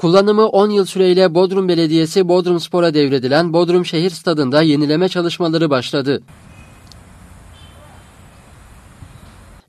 Kullanımı 10 yıl süreyle Bodrum Belediyesi Bodrum Spor'a devredilen Bodrum Şehir Stadında yenileme çalışmaları başladı.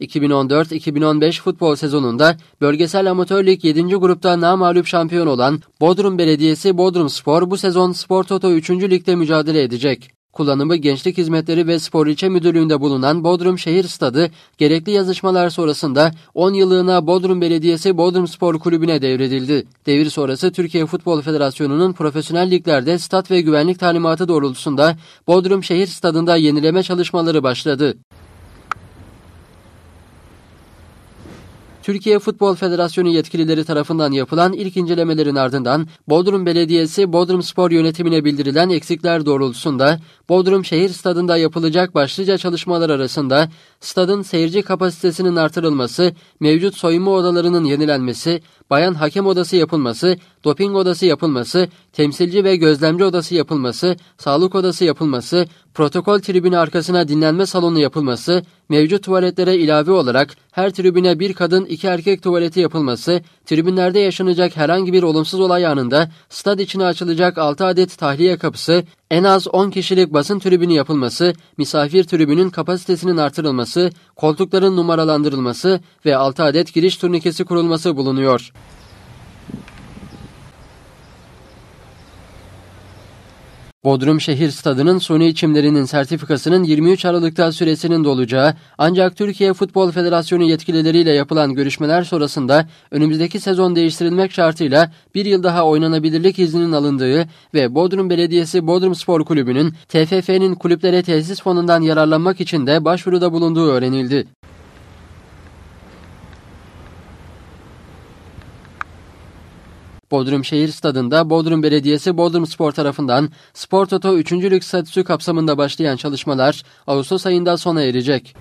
2014-2015 futbol sezonunda bölgesel amatör lig 7. grupta namalup şampiyon olan Bodrum Belediyesi Bodrum Spor bu sezon Spor Toto 3. ligde mücadele edecek. Kullanımı Gençlik Hizmetleri ve Spor İlçe Müdürlüğü'nde bulunan Bodrum Şehir Stadı, gerekli yazışmalar sonrasında 10 yıllığına Bodrum Belediyesi Bodrum Spor Kulübü'ne devredildi. Devir sonrası Türkiye Futbol Federasyonu'nun profesyonel liglerde stat ve güvenlik talimatı doğrultusunda Bodrum Şehir Stadı'nda yenileme çalışmaları başladı. Türkiye Futbol Federasyonu yetkilileri tarafından yapılan ilk incelemelerin ardından Bodrum Belediyesi Bodrum Spor yönetimine bildirilen eksikler doğrultusunda Bodrum Şehir Stadında yapılacak başlıca çalışmalar arasında stadın seyirci kapasitesinin artırılması, mevcut soyunma odalarının yenilenmesi, bayan hakem odası yapılması, doping odası yapılması, temsilci ve gözlemci odası yapılması, sağlık odası yapılması, protokol tribünü arkasına dinlenme salonu yapılması, mevcut tuvaletlere ilave olarak her tribüne bir kadın iki erkek tuvaleti yapılması, tribünlerde yaşanacak herhangi bir olumsuz olay anında stad içine açılacak 6 adet tahliye kapısı, en az 10 kişilik basın tribünü yapılması, misafir tribünün kapasitesinin artırılması, koltukların numaralandırılması ve 6 adet giriş turnikesi kurulması bulunuyor. Bodrum Şehir Stadı'nın suni içimlerinin sertifikasının 23 Aralık'ta süresinin dolacağı ancak Türkiye Futbol Federasyonu yetkilileriyle yapılan görüşmeler sonrasında önümüzdeki sezon değiştirilmek şartıyla bir yıl daha oynanabilirlik izninin alındığı ve Bodrum Belediyesi Bodrum Spor Kulübü'nün TFF'nin kulüplere tesis fonundan yararlanmak için de başvuruda bulunduğu öğrenildi. Bodrum Şehir Stadı'nda Bodrum Belediyesi Bodrum Spor tarafından Spor Toto 3. Lig statüsü kapsamında başlayan çalışmalar Ağustos ayında sona erecek.